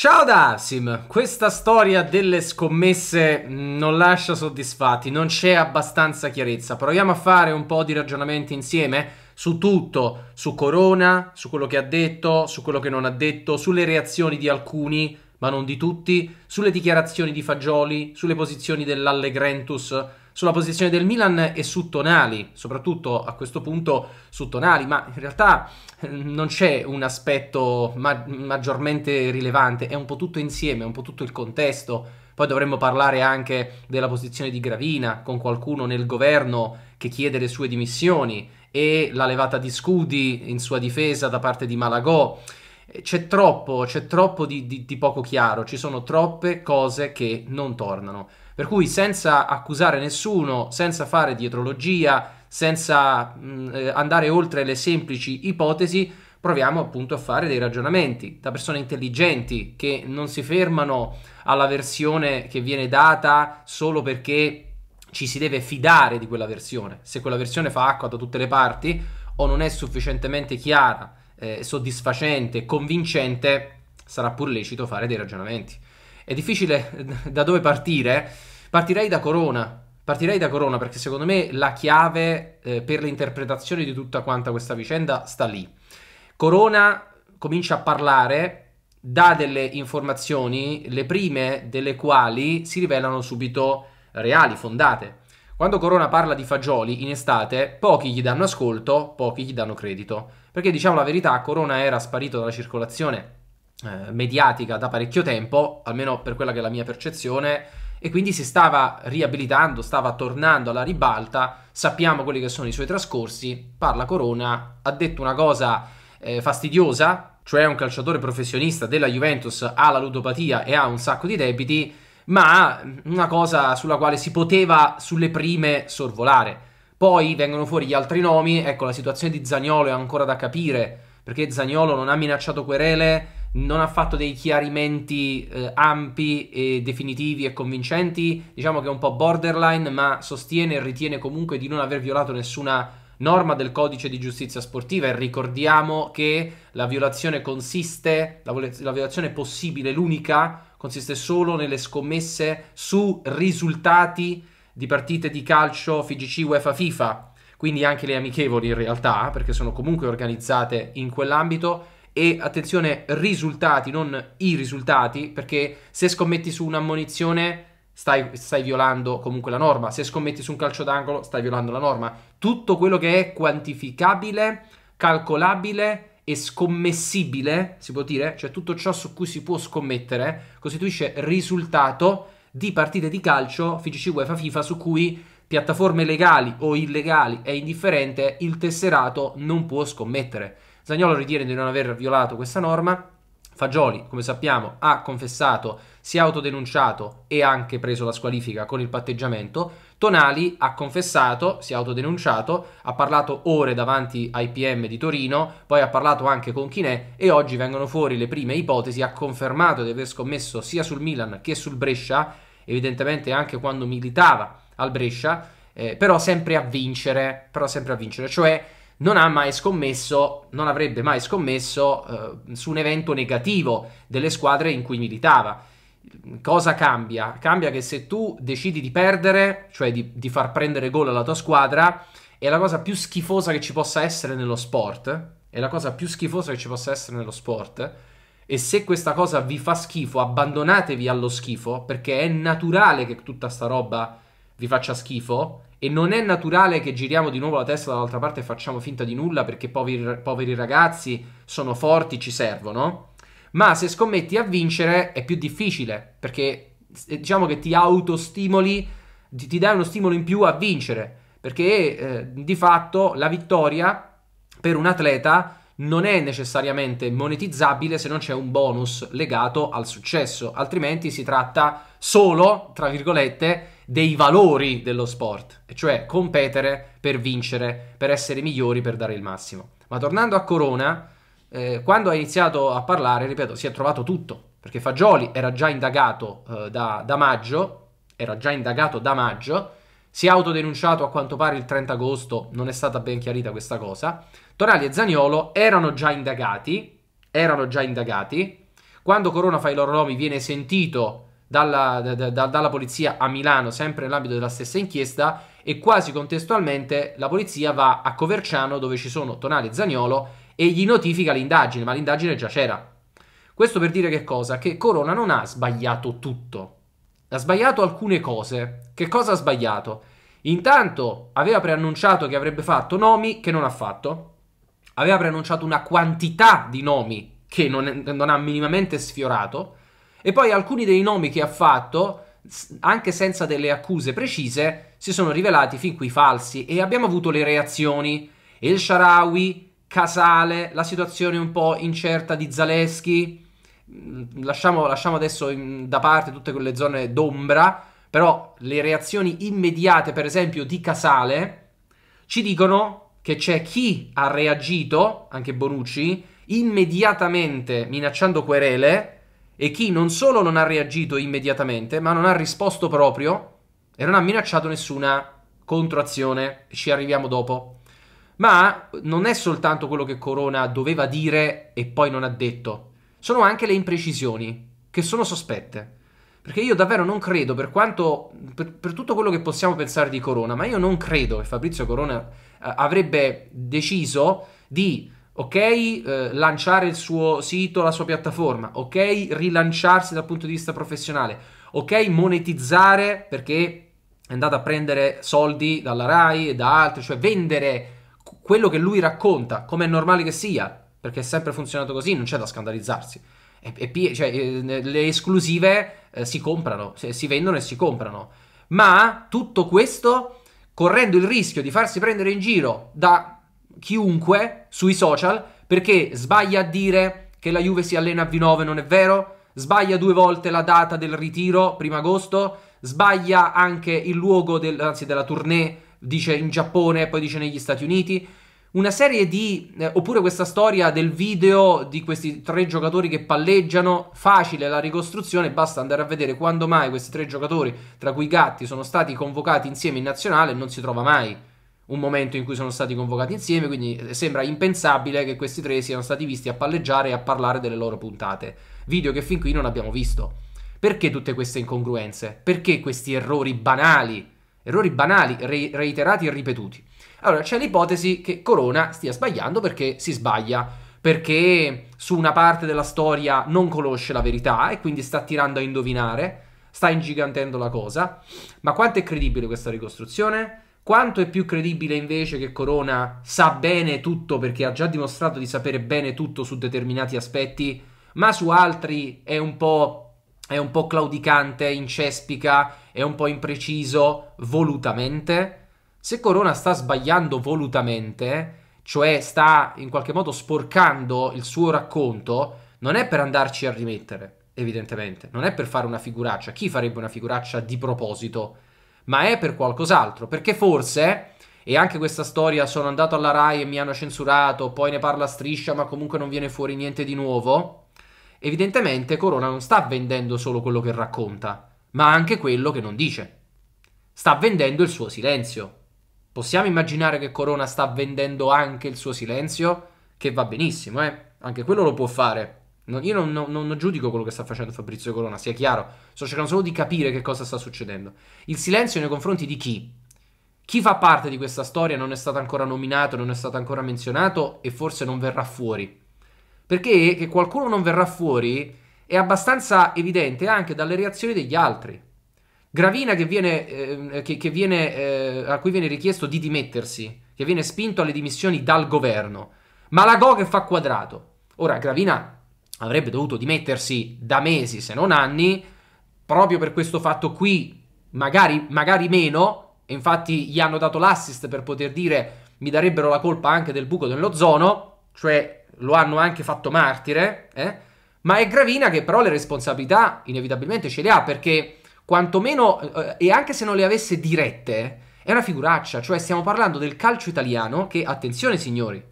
Ciao Darsim, questa storia delle scommesse non lascia soddisfatti, non c'è abbastanza chiarezza. Proviamo a fare un po' di ragionamenti insieme su tutto, su Corona, su quello che ha detto, su quello che non ha detto, sulle reazioni di alcuni, ma non di tutti, sulle dichiarazioni di Fagioli, sulle posizioni dell'Allegrentus, sulla posizione del Milan e su Tonali, soprattutto a questo punto su Tonali, ma in realtà eh, non c'è un aspetto ma- maggiormente rilevante, è un po' tutto insieme, è un po' tutto il contesto. Poi dovremmo parlare anche della posizione di Gravina, con qualcuno nel governo che chiede le sue dimissioni e la levata di scudi in sua difesa da parte di Malagò. Eh, c'è troppo, c'è troppo di, di, di poco chiaro, ci sono troppe cose che non tornano. Per cui senza accusare nessuno, senza fare dietrologia, senza mh, mm, eh, andare oltre le semplici ipotesi, proviamo appunto a fare dei ragionamenti da persone intelligenti che non si fermano alla versione che viene data solo perché ci si deve fidare di quella versione. Se quella versione fa acqua da tutte le parti o non è sufficientemente chiara, eh, soddisfacente, convincente, sarà pur lecito fare dei ragionamenti è difficile eh, da dove partire, partirei da Corona. Partirei da Corona perché secondo me la chiave eh, per l'interpretazione di tutta quanta questa vicenda sta lì. Corona comincia a parlare, dà delle informazioni, le prime delle quali si rivelano subito reali, fondate. Quando Corona parla di fagioli in estate, pochi gli danno ascolto, pochi gli danno credito. Perché diciamo la verità, Corona era sparito dalla circolazione eh, mediatica da parecchio tempo, almeno per quella che è la mia percezione, e quindi si stava riabilitando, stava tornando alla ribalta, sappiamo quelli che sono i suoi trascorsi, parla Corona, ha detto una cosa eh, fastidiosa, cioè un calciatore professionista della Juventus ha la ludopatia e ha un sacco di debiti, ma una cosa sulla quale si poteva sulle prime sorvolare. Poi vengono fuori gli altri nomi, ecco la situazione di Zagnolo è ancora da capire, perché Zagnolo non ha minacciato querele, non ha fatto dei chiarimenti eh, ampi e definitivi e convincenti, diciamo che è un po' borderline, ma sostiene e ritiene comunque di non aver violato nessuna norma del codice di giustizia sportiva e ricordiamo che la violazione consiste, la, vol- la violazione possibile, l'unica, consiste solo nelle scommesse su risultati di partite di calcio FIGC UEFA FIFA, quindi anche le amichevoli in realtà, perché sono comunque organizzate in quell'ambito e attenzione, risultati, non i risultati, perché se scommetti su un'ammonizione stai, stai violando comunque la norma, se scommetti su un calcio d'angolo stai violando la norma. Tutto quello che è quantificabile, calcolabile e scommessibile, si può dire, cioè tutto ciò su cui si può scommettere, costituisce risultato di partite di calcio FIGC UEFA FIFA su cui piattaforme legali o illegali è indifferente, il tesserato non può scommettere. Zagnolo ritiene di non aver violato questa norma. Fagioli, come sappiamo, ha confessato, si è autodenunciato e ha anche preso la squalifica con il patteggiamento. Tonali ha confessato, si è autodenunciato, ha parlato ore davanti ai PM di Torino, poi ha parlato anche con Chinè e oggi vengono fuori le prime ipotesi, ha confermato di aver scommesso sia sul Milan che sul Brescia, evidentemente anche quando militava al Brescia, eh, però sempre a vincere, però sempre a vincere, cioè non ha mai scommesso, non avrebbe mai scommesso eh, su un evento negativo delle squadre in cui militava. Cosa cambia? Cambia che se tu decidi di perdere, cioè di, di far prendere gol alla tua squadra, è la cosa più schifosa che ci possa essere nello sport. È la cosa più schifosa che ci possa essere nello sport. E se questa cosa vi fa schifo, abbandonatevi allo schifo, perché è naturale che tutta sta roba vi faccia schifo. E non è naturale che giriamo di nuovo la testa dall'altra parte e facciamo finta di nulla perché poveri, poveri ragazzi sono forti, ci servono. Ma se scommetti a vincere è più difficile perché eh, diciamo che ti autostimoli, ti, ti dai uno stimolo in più a vincere perché eh, di fatto la vittoria per un atleta non è necessariamente monetizzabile se non c'è un bonus legato al successo, altrimenti si tratta solo, tra virgolette, dei valori dello sport, cioè competere per vincere, per essere migliori, per dare il massimo. Ma tornando a Corona, eh, quando ha iniziato a parlare, ripeto, si è trovato tutto, perché Fagioli era già indagato eh, da, da maggio, era già indagato da maggio, si è autodenunciato a quanto pare il 30 agosto, non è stata ben chiarita questa cosa. Tonali e Zaniolo erano già indagati, erano già indagati. Quando Corona fa i loro nomi viene sentito dalla, da, da, dalla polizia a Milano, sempre nell'ambito della stessa inchiesta, e quasi contestualmente la polizia va a Coverciano, dove ci sono Tonale e Zagnolo, e gli notifica l'indagine, ma l'indagine già c'era. Questo per dire che cosa? Che Corona non ha sbagliato tutto. Ha sbagliato alcune cose. Che cosa ha sbagliato? Intanto aveva preannunciato che avrebbe fatto nomi che non ha fatto. Aveva preannunciato una quantità di nomi che non, è, non ha minimamente sfiorato. E poi alcuni dei nomi che ha fatto, anche senza delle accuse precise, si sono rivelati fin qui falsi e abbiamo avuto le reazioni. El Sharawi, Casale, la situazione un po' incerta di Zaleschi. Mm, lasciamo, lasciamo adesso in, da parte tutte quelle zone d'ombra, però le reazioni immediate, per esempio, di Casale ci dicono che c'è chi ha reagito, anche Bonucci, immediatamente minacciando querele e chi non solo non ha reagito immediatamente, ma non ha risposto proprio e non ha minacciato nessuna controazione, ci arriviamo dopo. Ma non è soltanto quello che Corona doveva dire e poi non ha detto, sono anche le imprecisioni, che sono sospette. Perché io davvero non credo, per quanto, per, per tutto quello che possiamo pensare di Corona, ma io non credo che Fabrizio Corona eh, avrebbe deciso di ok eh, lanciare il suo sito, la sua piattaforma, ok rilanciarsi dal punto di vista professionale, ok monetizzare perché è andato a prendere soldi dalla RAI e da altri, cioè vendere quello che lui racconta, come è normale che sia, perché è sempre funzionato così, non c'è da scandalizzarsi. E, e, cioè, eh, le esclusive eh, si comprano, si vendono e si comprano. Ma tutto questo correndo il rischio di farsi prendere in giro da chiunque sui social perché sbaglia a dire che la Juve si allena a V9, non è vero? Sbaglia due volte la data del ritiro, primo agosto, sbaglia anche il luogo del, anzi, della tournée, dice in Giappone, poi dice negli Stati Uniti. Una serie di... Eh, oppure questa storia del video di questi tre giocatori che palleggiano, facile la ricostruzione, basta andare a vedere quando mai questi tre giocatori, tra cui i Gatti, sono stati convocati insieme in nazionale e non si trova mai un momento in cui sono stati convocati insieme, quindi eh, sembra impensabile che questi tre siano stati visti a palleggiare e a parlare delle loro puntate, video che fin qui non abbiamo visto. Perché tutte queste incongruenze? Perché questi errori banali? Errori banali, reiterati e ripetuti. Allora, c'è l'ipotesi che Corona stia sbagliando perché si sbaglia, perché su una parte della storia non conosce la verità e quindi sta tirando a indovinare, sta ingigantendo la cosa. Ma quanto è credibile questa ricostruzione? Quanto è più credibile invece che Corona sa bene tutto perché ha già dimostrato di sapere bene tutto su determinati aspetti, ma su altri è un po', è un po claudicante, incespica, è un po' impreciso volutamente? Se Corona sta sbagliando volutamente, cioè sta in qualche modo sporcando il suo racconto, non è per andarci a rimettere, evidentemente, non è per fare una figuraccia. Chi farebbe una figuraccia di proposito? ma è per qualcos'altro, perché forse e anche questa storia sono andato alla Rai e mi hanno censurato, poi ne parla striscia, ma comunque non viene fuori niente di nuovo. Evidentemente Corona non sta vendendo solo quello che racconta, ma anche quello che non dice. Sta vendendo il suo silenzio. Possiamo immaginare che Corona sta vendendo anche il suo silenzio? Che va benissimo, eh? Anche quello lo può fare. No, io non, non, non, giudico quello che sta facendo Fabrizio Colonna, sia chiaro. Sto cercando solo di capire che cosa sta succedendo. Il silenzio nei confronti di chi? Chi fa parte di questa storia non è stato ancora nominato, non è stato ancora menzionato e forse non verrà fuori. Perché che qualcuno non verrà fuori è abbastanza evidente anche dalle reazioni degli altri. Gravina che viene, eh, che, che viene, eh, a cui viene richiesto di dimettersi, che viene spinto alle dimissioni dal governo. Malagò che fa quadrato. Ora, Gravina avrebbe dovuto dimettersi da mesi se non anni proprio per questo fatto qui, magari, magari meno, infatti gli hanno dato l'assist per poter dire mi darebbero la colpa anche del buco dell'ozono, cioè lo hanno anche fatto martire, eh? ma è Gravina che però le responsabilità inevitabilmente ce le ha perché quantomeno, eh, e anche se non le avesse dirette, è una figuraccia, cioè stiamo parlando del calcio italiano che, attenzione signori,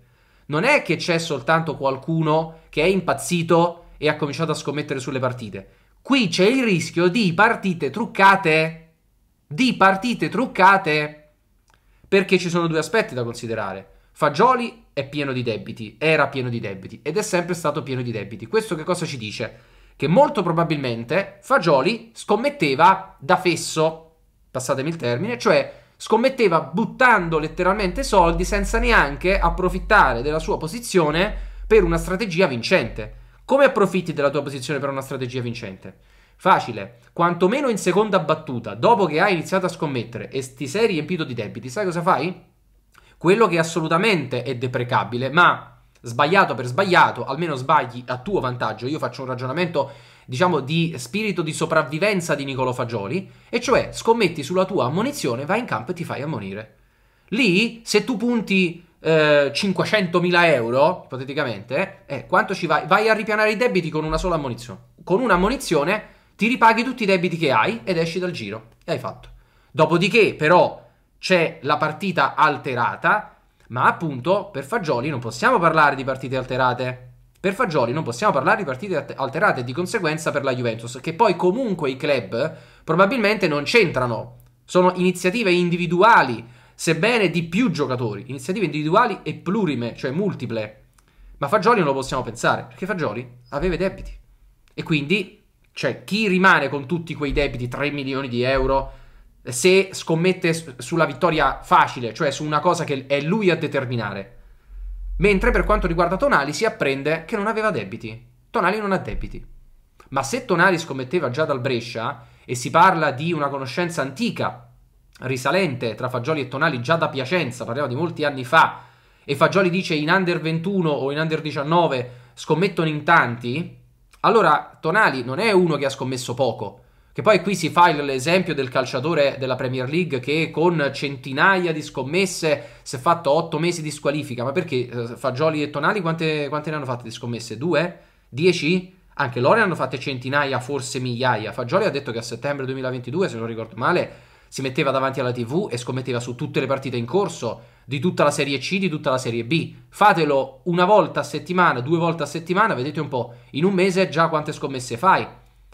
non è che c'è soltanto qualcuno che è impazzito e ha cominciato a scommettere sulle partite. Qui c'è il rischio di partite truccate. Di partite truccate. Perché ci sono due aspetti da considerare. Fagioli è pieno di debiti, era pieno di debiti ed è sempre stato pieno di debiti. Questo che cosa ci dice? Che molto probabilmente Fagioli scommetteva da fesso, passatemi il termine, cioè scommetteva buttando letteralmente soldi senza neanche approfittare della sua posizione per una strategia vincente. Come approfitti della tua posizione per una strategia vincente? Facile, quantomeno in seconda battuta, dopo che hai iniziato a scommettere e ti sei riempito di debiti, sai cosa fai? Quello che assolutamente è deprecabile, ma sbagliato per sbagliato, almeno sbagli a tuo vantaggio. Io faccio un ragionamento diciamo, di spirito di sopravvivenza di Nicolo Fagioli, e cioè scommetti sulla tua ammonizione, vai in campo e ti fai ammonire. Lì, se tu punti eh, 500.000 euro, ipoteticamente, eh, quanto ci vai? Vai a ripianare i debiti con una sola ammonizione. Con un'ammonizione ti ripaghi tutti i debiti che hai ed esci dal giro. E hai fatto. Dopodiché, però, c'è la partita alterata, ma appunto, per Fagioli non possiamo parlare di partite alterate per Fagioli non possiamo parlare di partite alterate e di conseguenza per la Juventus, che poi comunque i club probabilmente non c'entrano. Sono iniziative individuali, sebbene di più giocatori, iniziative individuali e plurime, cioè multiple. Ma Fagioli non lo possiamo pensare, perché Fagioli aveva i debiti. E quindi, cioè, chi rimane con tutti quei debiti, 3 milioni di euro, se scommette sulla vittoria facile, cioè su una cosa che è lui a determinare? Mentre per quanto riguarda Tonali si apprende che non aveva debiti. Tonali non ha debiti. Ma se Tonali scommetteva già dal Brescia e si parla di una conoscenza antica, risalente tra Fagioli e Tonali già da Piacenza, parliamo di molti anni fa, e Fagioli dice in under 21 o in under 19 scommettono in tanti, allora Tonali non è uno che ha scommesso poco, che poi qui si fa l'esempio del calciatore della Premier League che con centinaia di scommesse si è fatto 8 mesi di squalifica. Ma perché eh, Fagioli e Tonali quante, quante ne hanno fatte di scommesse? Due? Dieci? Anche loro ne hanno fatte centinaia, forse migliaia. Fagioli ha detto che a settembre 2022, se non ricordo male, si metteva davanti alla TV e scommetteva su tutte le partite in corso, di tutta la Serie C, di tutta la Serie B. Fatelo una volta a settimana, due volte a settimana, vedete un po', in un mese già quante scommesse fai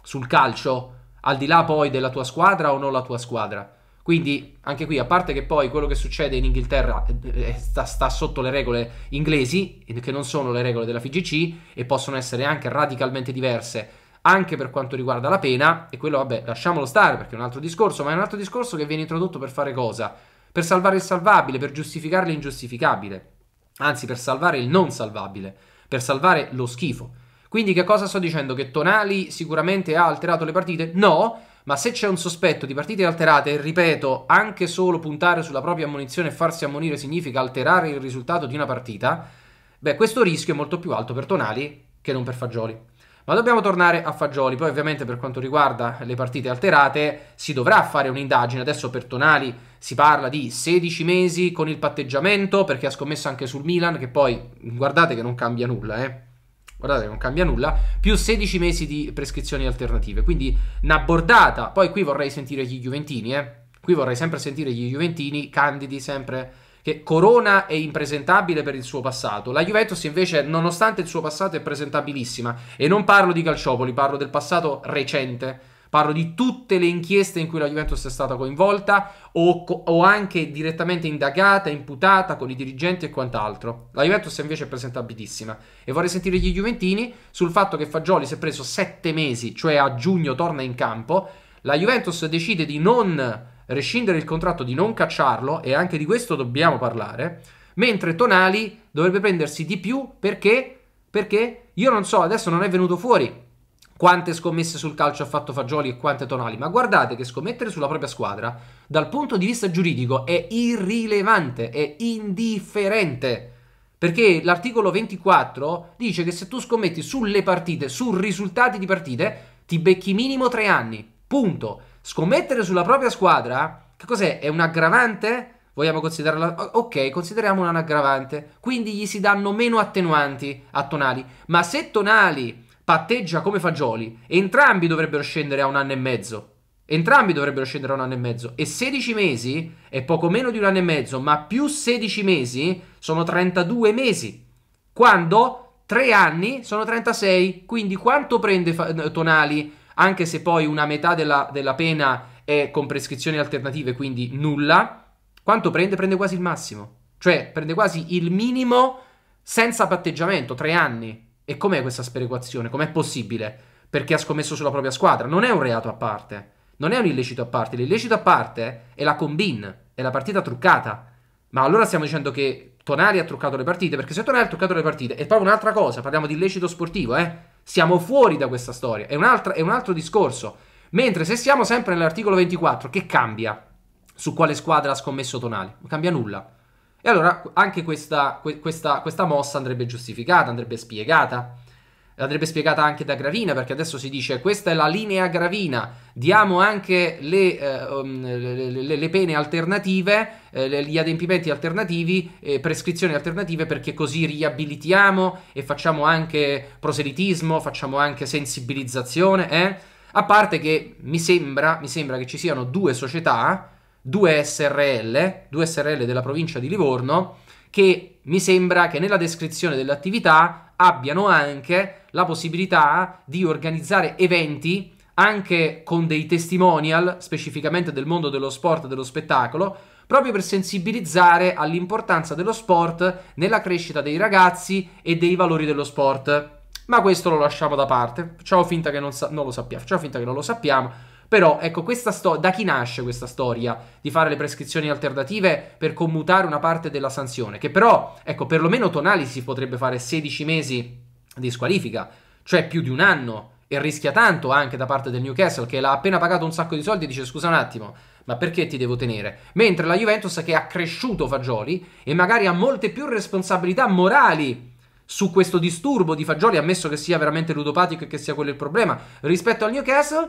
sul calcio al di là poi della tua squadra o non la tua squadra. Quindi anche qui, a parte che poi quello che succede in Inghilterra eh, eh, sta, sta, sotto le regole inglesi, che non sono le regole della FIGC e possono essere anche radicalmente diverse anche per quanto riguarda la pena, e quello vabbè lasciamolo stare perché è un altro discorso, ma è un altro discorso che viene introdotto per fare cosa? Per salvare il salvabile, per giustificare l'ingiustificabile, anzi per salvare il non salvabile, per salvare lo schifo. Quindi che cosa sto dicendo? Che Tonali sicuramente ha alterato le partite? No, ma se c'è un sospetto di partite alterate, e ripeto, anche solo puntare sulla propria ammonizione e farsi ammonire significa alterare il risultato di una partita, beh, questo rischio è molto più alto per Tonali che non per Fagioli. Ma dobbiamo tornare a Fagioli, poi ovviamente per quanto riguarda le partite alterate si dovrà fare un'indagine, adesso per Tonali si parla di 16 mesi con il patteggiamento perché ha scommesso anche sul Milan che poi guardate che non cambia nulla, eh guardate non cambia nulla, più 16 mesi di prescrizioni alternative, quindi una bordata, poi qui vorrei sentire gli Juventini, eh? qui vorrei sempre sentire gli Juventini, candidi sempre, che Corona è impresentabile per il suo passato, la Juventus invece nonostante il suo passato è presentabilissima, e non parlo di Calciopoli, parlo del passato recente, Parlo di tutte le inchieste in cui la Juventus è stata coinvolta o, o anche direttamente indagata, imputata con i dirigenti e quant'altro. La Juventus invece è presentabilissima e vorrei sentire gli Juventini sul fatto che Fagioli si è preso 7 mesi, cioè a giugno torna in campo. La Juventus decide di non rescindere il contratto, di non cacciarlo e anche di questo dobbiamo parlare. Mentre Tonali dovrebbe prendersi di più perché perché io non so, adesso non è venuto fuori quante scommesse sul calcio ha fatto Fagioli e quante Tonali, ma guardate che scommettere sulla propria squadra dal punto di vista giuridico è irrilevante, è indifferente. Perché l'articolo 24 dice che se tu scommetti sulle partite, su risultati di partite, ti becchi minimo tre anni. Punto. Scommettere sulla propria squadra, che cos'è? È un aggravante? Vogliamo considerarla? Ok, consideriamo un aggravante. Quindi gli si danno meno attenuanti a Tonali. Ma se Tonali patteggia come Fagioli. Entrambi dovrebbero scendere a un anno e mezzo. Entrambi dovrebbero scendere a un anno e mezzo. E 16 mesi è poco meno di un anno e mezzo, ma più 16 mesi sono 32 mesi. Quando 3 anni sono 36. Quindi quanto prende Tonali, anche se poi una metà della, della pena è con prescrizioni alternative, quindi nulla? Quanto prende? Prende quasi il massimo. Cioè prende quasi il minimo senza patteggiamento, 3 anni. E com'è questa sperequazione? Com'è possibile? Perché ha scommesso sulla propria squadra. Non è un reato a parte, non è un illecito a parte. L'illecito a parte è la combin, è la partita truccata. Ma allora stiamo dicendo che Tonali ha truccato le partite, perché se Tonali ha truccato le partite è proprio un'altra cosa, parliamo di illecito sportivo, eh? Siamo fuori da questa storia, è un, altro, è un altro discorso. Mentre se siamo sempre nell'articolo 24, che cambia su quale squadra ha scommesso Tonali? Non cambia nulla. E allora anche questa, questa, questa mossa andrebbe giustificata, andrebbe spiegata. Andrebbe spiegata anche da Gravina, perché adesso si dice questa è la linea Gravina, diamo anche le, eh, um, le, le pene alternative, eh, gli adempimenti alternativi, eh, prescrizioni alternative, perché così riabilitiamo e facciamo anche proselitismo, facciamo anche sensibilizzazione. Eh? A parte che mi sembra, mi sembra che ci siano due società due SRL, due SRL della provincia di Livorno, che mi sembra che nella descrizione dell'attività abbiano anche la possibilità di organizzare eventi anche con dei testimonial specificamente del mondo dello sport e dello spettacolo, proprio per sensibilizzare all'importanza dello sport nella crescita dei ragazzi e dei valori dello sport. Ma questo lo lasciamo da parte, facciamo finta che non, sa- non lo sappiamo, facciamo finta che non lo sappiamo però, ecco, sto- da chi nasce questa storia di fare le prescrizioni alternative per commutare una parte della sanzione? Che però, ecco, perlomeno Tonali si potrebbe fare 16 mesi di squalifica, cioè più di un anno, e rischia tanto anche da parte del Newcastle che l'ha appena pagato un sacco di soldi e dice scusa un attimo, ma perché ti devo tenere? Mentre la Juventus che ha cresciuto Fagioli e magari ha molte più responsabilità morali su questo disturbo di Fagioli, ammesso che sia veramente ludopatico e che sia quello il problema, rispetto al Newcastle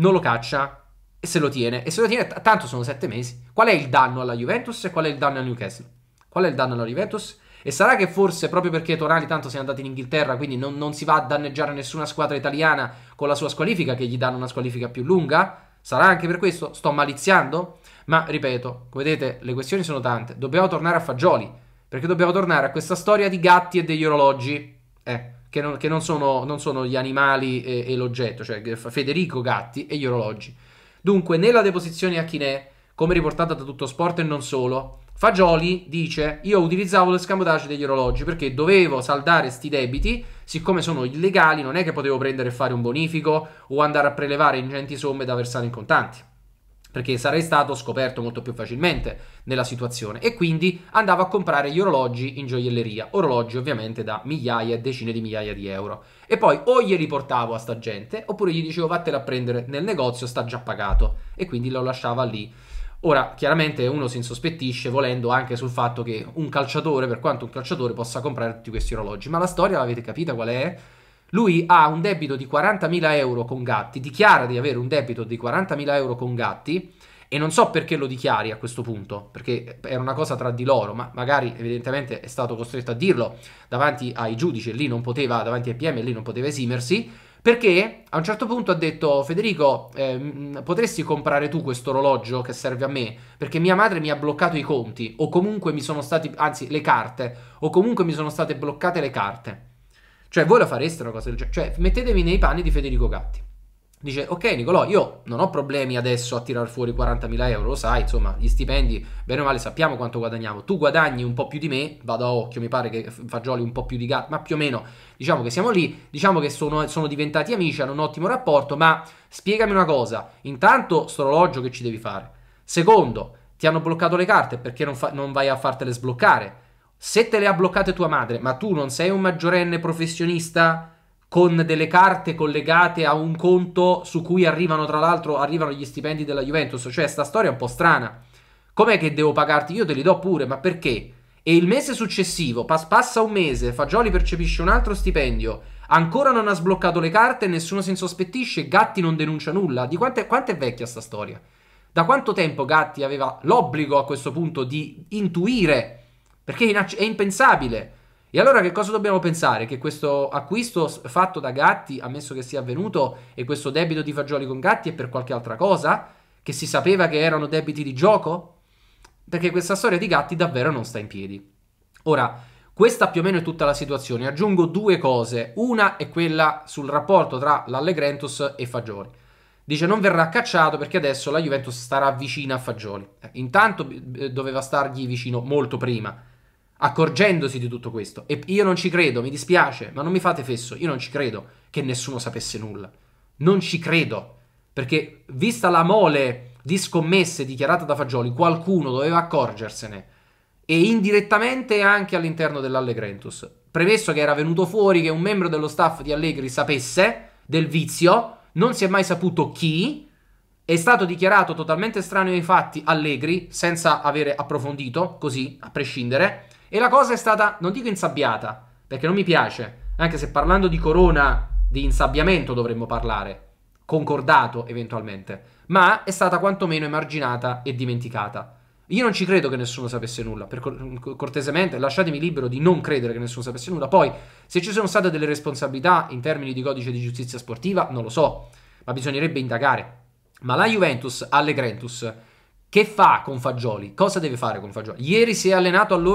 non lo caccia e se lo tiene. E se lo tiene, t- tanto sono sette mesi. Qual è il danno alla Juventus e qual è il danno al Newcastle? Qual è il danno alla Juventus? E sarà che forse proprio perché Tonali tanto si è andato in Inghilterra, quindi non, non, si va a danneggiare nessuna squadra italiana con la sua squalifica, che gli danno una squalifica più lunga? Sarà anche per questo? Sto maliziando? Ma ripeto, come vedete, le questioni sono tante. Dobbiamo tornare a fagioli, perché dobbiamo tornare a questa storia di gatti e degli orologi. Eh che non, che non, sono, non sono, gli animali e, e, l'oggetto, cioè Federico Gatti e gli orologi. Dunque, nella deposizione a Chinè, come riportata da tutto sport e non solo, Fagioli dice: Io utilizzavo l'escamotage degli orologi perché dovevo saldare sti debiti. Siccome sono illegali, non è che potevo prendere e fare un bonifico o andare a prelevare ingenti somme da versare in contanti perché sarei stato scoperto molto più facilmente nella situazione e quindi andavo a comprare gli orologi in gioielleria, orologi ovviamente da migliaia e decine di migliaia di euro. E poi o glieli portavo a sta gente oppure gli dicevo vattene a prendere nel negozio, sta già pagato e quindi lo lasciava lì. Ora, chiaramente uno si insospettisce volendo anche sul fatto che un calciatore, per quanto un calciatore, possa comprare tutti questi orologi, ma la storia l'avete capita qual è? Lui ha un debito di 40.000 euro con Gatti, dichiara di avere un debito di 40.000 euro con Gatti e non so perché lo dichiari a questo punto, perché era una cosa tra di loro, ma magari evidentemente è stato costretto a dirlo davanti ai giudici e lì non poteva, davanti ai PM e lì non poteva esimersi, perché a un certo punto ha detto Federico, eh, potresti comprare tu questo orologio che serve a me? Perché mia madre mi ha bloccato i conti, o comunque mi sono stati, anzi le carte, o comunque mi sono state bloccate le carte. Cioè, voi la fareste una cosa del genere? Cioè, mettetevi nei panni di Federico Gatti. Dice, ok Nicolò, io non ho problemi adesso a tirar fuori 40.000 euro, lo sai, insomma, gli stipendi, bene o male, sappiamo quanto guadagniamo. Tu guadagni un po' più di me, vado a occhio, mi pare che fagioli un po' più di Gatti, ma più o meno, diciamo che siamo lì, diciamo che sono, sono diventati amici, hanno un ottimo rapporto, ma spiegami una cosa, intanto storologio che ci devi fare? Secondo, ti hanno bloccato le carte perché non, fa- non vai a fartele sbloccare? se te le ha bloccate tua madre, ma tu non sei un maggiorenne professionista con delle carte collegate a un conto su cui arrivano tra l'altro arrivano gli stipendi della Juventus, cioè sta storia è un po' strana. Com'è che devo pagarti? Io te li do pure, ma perché? E il mese successivo, pas- passa un mese, Fagioli percepisce un altro stipendio, ancora non ha sbloccato le carte, nessuno si insospettisce, Gatti non denuncia nulla. Di quanto è, quanto è vecchia sta storia? Da quanto tempo Gatti aveva l'obbligo a questo punto di intuire perché inac- è impensabile. E allora che cosa dobbiamo pensare? Che questo acquisto fatto da Gatti, ammesso che sia avvenuto, e questo debito di fagioli con Gatti è per qualche altra cosa? Che si sapeva che erano debiti di gioco? Perché questa storia di Gatti davvero non sta in piedi. Ora, questa più o meno è tutta la situazione. Aggiungo due cose. Una è quella sul rapporto tra l'Allegrentus e Fagioli. Dice non verrà cacciato perché adesso la Juventus starà vicina a Fagioli. Eh, intanto doveva stargli vicino molto prima accorgendosi di tutto questo. E io non ci credo, mi dispiace, ma non mi fate fesso, io non ci credo che nessuno sapesse nulla. Non ci credo, perché vista la mole di scommesse dichiarata da Fagioli, qualcuno doveva accorgersene, e indirettamente anche all'interno dell'Allegrentus. Premesso che era venuto fuori che un membro dello staff di Allegri sapesse del vizio, non si è mai saputo chi, è stato dichiarato totalmente strano ai fatti Allegri, senza avere approfondito, così, a prescindere, e la cosa è stata, non dico insabbiata, perché non mi piace, anche se parlando di corona, di insabbiamento dovremmo parlare, concordato eventualmente, ma è stata quantomeno emarginata e dimenticata. Io non ci credo che nessuno sapesse nulla, per cortesemente lasciatemi libero di non credere che nessuno sapesse nulla. Poi, se ci sono state delle responsabilità in termini di codice di giustizia sportiva, non lo so, ma bisognerebbe indagare. Ma la Juventus, Allegrentus, che fa con Fagioli? Cosa deve fare con Fagioli? Ieri si è allenato agli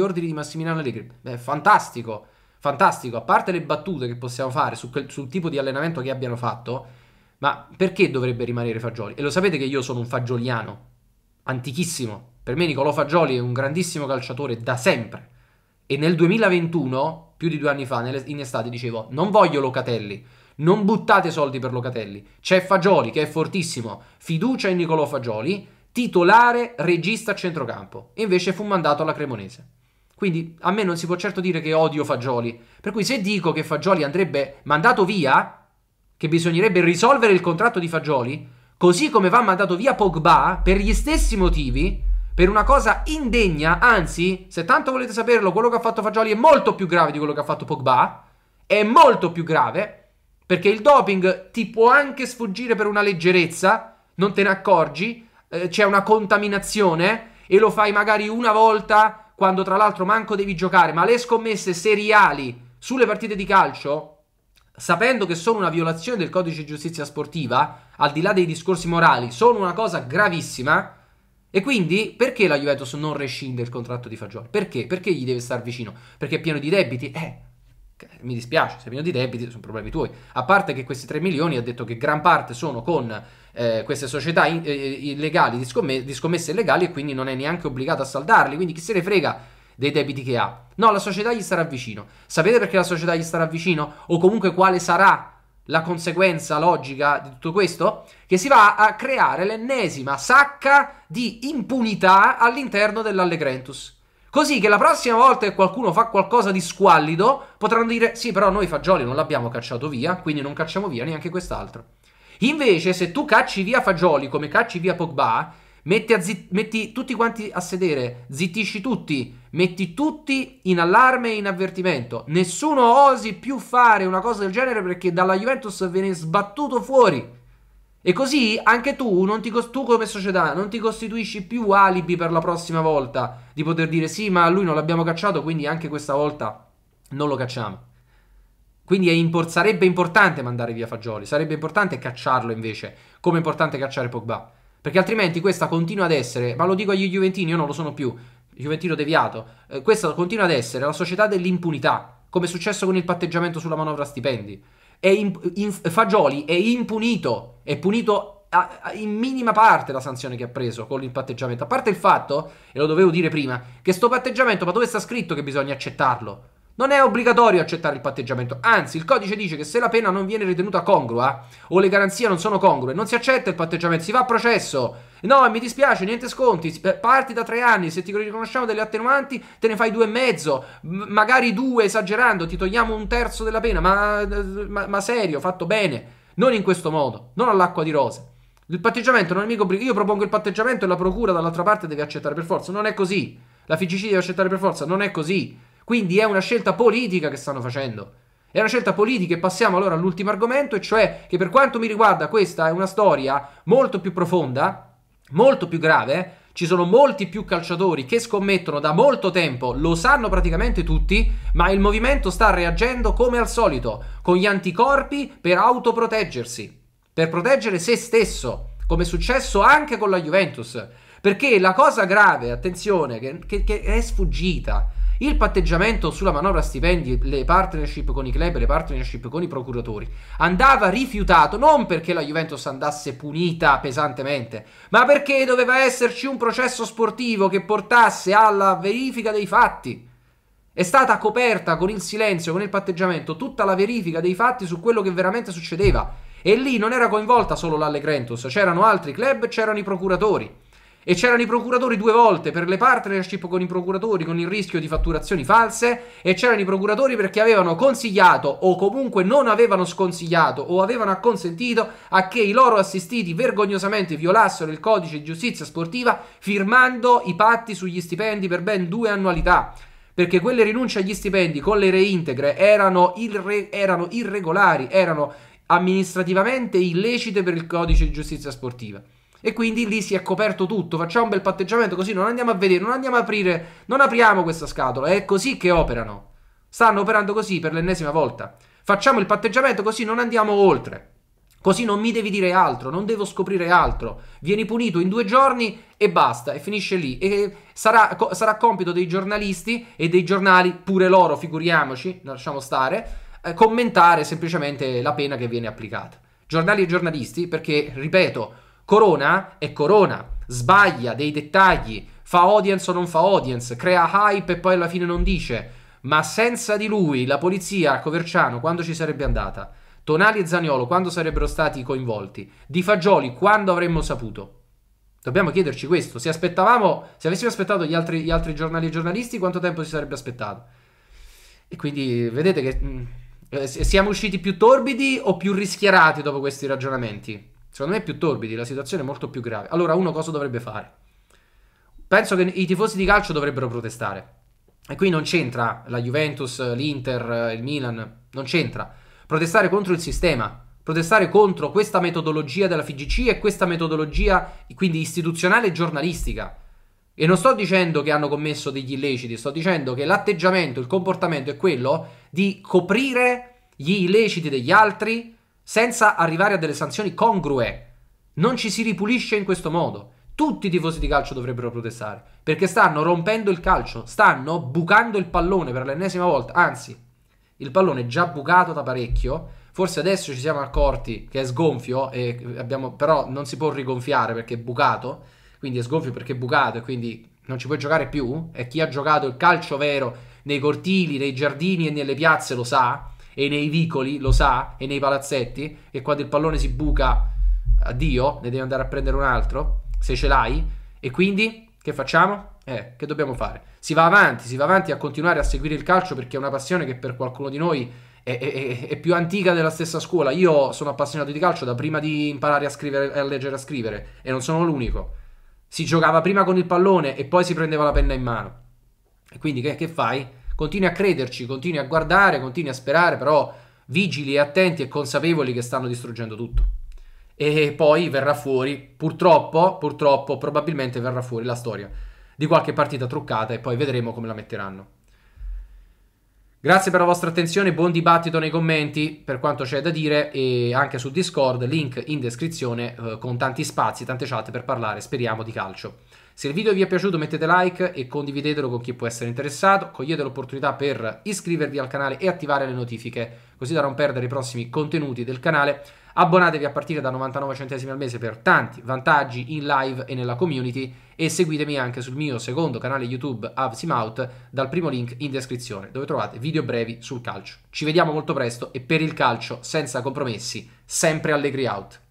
ordini di Massimiliano Allegri. Beh, fantastico, fantastico. A parte le battute che possiamo fare su quel, sul tipo di allenamento che abbiano fatto, ma perché dovrebbe rimanere Fagioli? E lo sapete che io sono un fagioliano, antichissimo. Per me Nicolò Fagioli è un grandissimo calciatore da sempre. E nel 2021, più di due anni fa, in estate, dicevo, non voglio Locatelli. Non buttate soldi per Locatelli. C'è Fagioli che è fortissimo. Fiducia in Nicolò Fagioli titolare regista a centrocampo. invece fu mandato alla Cremonese. Quindi a me non si può certo dire che odio Fagioli. Per cui se dico che Fagioli andrebbe mandato via, che bisognerebbe risolvere il contratto di Fagioli, così come va mandato via Pogba per gli stessi motivi, per una cosa indegna, anzi, se tanto volete saperlo, quello che ha fatto Fagioli è molto più grave di quello che ha fatto Pogba, è molto più grave, perché il doping ti può anche sfuggire per una leggerezza, non te ne accorgi, eh, c'è una contaminazione e lo fai magari una volta quando tra l'altro manco devi giocare, ma le scommesse seriali sulle partite di calcio, sapendo che sono una violazione del codice di giustizia sportiva, al di là dei discorsi morali, sono una cosa gravissima. E quindi perché la Juventus non rescinde il contratto di Fagioli? Perché? Perché gli deve star vicino? Perché è pieno di debiti? Eh, mi dispiace, se è pieno di debiti sono problemi tuoi. A parte che questi 3 milioni ha detto che gran parte sono con eh, queste società in, eh, eh illegali di, scommesse, di scommesse illegali e quindi non è neanche obbligato a saldarli, quindi chi se ne frega dei debiti che ha. No, la società gli starà vicino. Sapete perché la società gli starà vicino? O comunque quale sarà la conseguenza logica di tutto questo? Che si va a creare l'ennesima sacca di impunità all'interno dell'Allegrentus. Così che la prossima volta che qualcuno fa qualcosa di squallido, potranno dire: Sì, però noi fagioli non l'abbiamo cacciato via, quindi non cacciamo via neanche quest'altro. Invece, se tu cacci via Fagioli come cacci via Pogba, metti, zit- metti tutti quanti a sedere, zittisci tutti, metti tutti in allarme e in avvertimento. Nessuno osi più fare una cosa del genere perché dalla Juventus viene sbattuto fuori. E così anche tu, cost- tu, come società non ti costituisci più alibi per la prossima volta di poter dire sì, ma lui non l'abbiamo cacciato, quindi anche questa volta non lo cacciamo. Quindi import- sarebbe importante mandare via Fagioli, sarebbe importante cacciarlo invece, come è importante cacciare Pogba. Perché altrimenti questa continua ad essere, ma lo dico agli Juventini, io non lo sono più, Juventino deviato, eh, questa continua ad essere la società dell'impunità, come è successo con il patteggiamento sulla manovra stipendi. È imp- in- Fagioli è impunito, è punito a- a- in minima parte la sanzione che ha preso con il patteggiamento, a parte il fatto, e lo dovevo dire prima, che sto patteggiamento, ma dove sta scritto che bisogna accettarlo? Non è obbligatorio accettare il patteggiamento, anzi il codice dice che se la pena non viene ritenuta congrua o le garanzie non sono congrue, non si accetta il patteggiamento, si va a processo. No, mi dispiace, niente sconti, parti da tre anni, se ti riconosciamo delle attenuanti te ne fai due e mezzo, M- magari due esagerando, ti togliamo un terzo della pena, ma, ma, ma serio, fatto bene. Non in questo modo, non all'acqua di rose. Il patteggiamento non è mica obbligatorio, io propongo il patteggiamento e la procura dall'altra parte deve accettare per forza, non è così. La FGC deve accettare per forza, non è così. Quindi è una scelta politica che stanno facendo. È una scelta politica e passiamo allora all'ultimo argomento, e cioè che per quanto mi riguarda questa è una storia molto più profonda, molto più grave. Ci sono molti più calciatori che scommettono da molto tempo, lo sanno praticamente tutti, ma il movimento sta reagendo come al solito, con gli anticorpi per autoproteggersi, per proteggere se stesso, come è successo anche con la Juventus. Perché la cosa grave, attenzione, che, che, che è sfuggita, il patteggiamento sulla manovra stipendi, le partnership con i club, le partnership con i procuratori, andava rifiutato non perché la Juventus andasse punita pesantemente, ma perché doveva esserci un processo sportivo che portasse alla verifica dei fatti. È stata coperta con il silenzio, con il patteggiamento, tutta la verifica dei fatti su quello che veramente succedeva. E lì non era coinvolta solo l'Allegrentus, c'erano altri club, c'erano i procuratori. E c'erano i procuratori due volte per le partnership con i procuratori con il rischio di fatturazioni false e c'erano i procuratori perché avevano consigliato o comunque non avevano sconsigliato o avevano acconsentito a che i loro assistiti vergognosamente violassero il codice di giustizia sportiva firmando i patti sugli stipendi per ben due annualità perché quelle rinunce agli stipendi con le reintegre erano, irre- erano irregolari, erano amministrativamente illecite per il codice di giustizia sportiva. E quindi lì si è coperto tutto. Facciamo un bel patteggiamento così non andiamo a vedere, non andiamo a aprire, non apriamo questa scatola. È così che operano. Stanno operando così per l'ennesima volta. Facciamo il patteggiamento così non andiamo oltre. Così non mi devi dire altro, non devo scoprire altro. Vieni punito in due giorni e basta, e finisce lì. E sarà, co- sarà compito dei giornalisti e dei giornali, pure loro, figuriamoci, lasciamo stare, eh, commentare semplicemente la pena che viene applicata. Giornali e giornalisti, perché, ripeto, Corona è Corona, sbaglia dei dettagli, fa audience o non fa audience, crea hype e poi alla fine non dice. Ma senza di lui la polizia a Coverciano quando ci sarebbe andata? Tonali e Zaniolo quando sarebbero stati coinvolti? Di Fagioli quando avremmo saputo? Dobbiamo chiederci questo. Se aspettavamo, se avessimo aspettato gli altri, gli altri giornali e giornalisti, quanto tempo si sarebbe aspettato? E quindi vedete che mh, mm, eh, siamo usciti più torbidi o più rischiarati dopo questi ragionamenti? Secondo me è più torbidi, la situazione è molto più grave. Allora uno cosa dovrebbe fare? Penso che i tifosi di calcio dovrebbero protestare. E qui non c'entra la Juventus, l'Inter, il Milan, non c'entra. Protestare contro il sistema, protestare contro questa metodologia della FGC e questa metodologia quindi istituzionale e giornalistica. E non sto dicendo che hanno commesso degli illeciti, sto dicendo che l'atteggiamento, il comportamento è quello di coprire gli illeciti degli altri senza arrivare a delle sanzioni congrue. Non ci si ripulisce in questo modo. Tutti i tifosi di calcio dovrebbero protestare, perché stanno rompendo il calcio, stanno bucando il pallone per l'ennesima volta, anzi, il pallone è già bucato da parecchio, forse adesso ci siamo accorti che è sgonfio, abbiamo, però non si può rigonfiare perché è bucato, quindi è sgonfio perché è bucato e quindi non ci puoi giocare più, e chi ha giocato il calcio vero nei cortili, nei giardini e nelle piazze lo sa, e nei vicoli, lo sa, e nei palazzetti, e quando il pallone si buca, addio, ne devi andare a prendere un altro, se ce l'hai, e quindi che facciamo? Eh, che dobbiamo fare? Si va avanti, si va avanti a continuare a seguire il calcio perché è una passione che per qualcuno di noi è, è, è, più antica della stessa scuola. Io sono appassionato di calcio da prima di imparare a scrivere e a leggere a scrivere e non sono l'unico. Si giocava prima con il pallone e poi si prendeva la penna in mano. E quindi che, che fai? Continui a crederci, continui a guardare, continui a sperare, però vigili e attenti e consapevoli che stanno distruggendo tutto. E poi verrà fuori, purtroppo, purtroppo, probabilmente verrà fuori la storia di qualche partita truccata e poi vedremo come la metteranno. Grazie per la vostra attenzione, buon dibattito nei commenti per quanto c'è da dire e anche su Discord, link in descrizione eh, con tanti spazi, tante chat per parlare, speriamo di calcio. Se il video vi è piaciuto mettete like e condividetelo con chi può essere interessato, cogliete l'opportunità per iscrivervi al canale e attivare le notifiche, così da non perdere i prossimi contenuti del canale. Abbonatevi a partire da 99 centesimi al mese per tanti vantaggi in live e nella community e seguitemi anche sul mio secondo canale YouTube AvSimOut dal primo link in descrizione dove trovate video brevi sul calcio. Ci vediamo molto presto e per il calcio senza compromessi, sempre Allegri Out.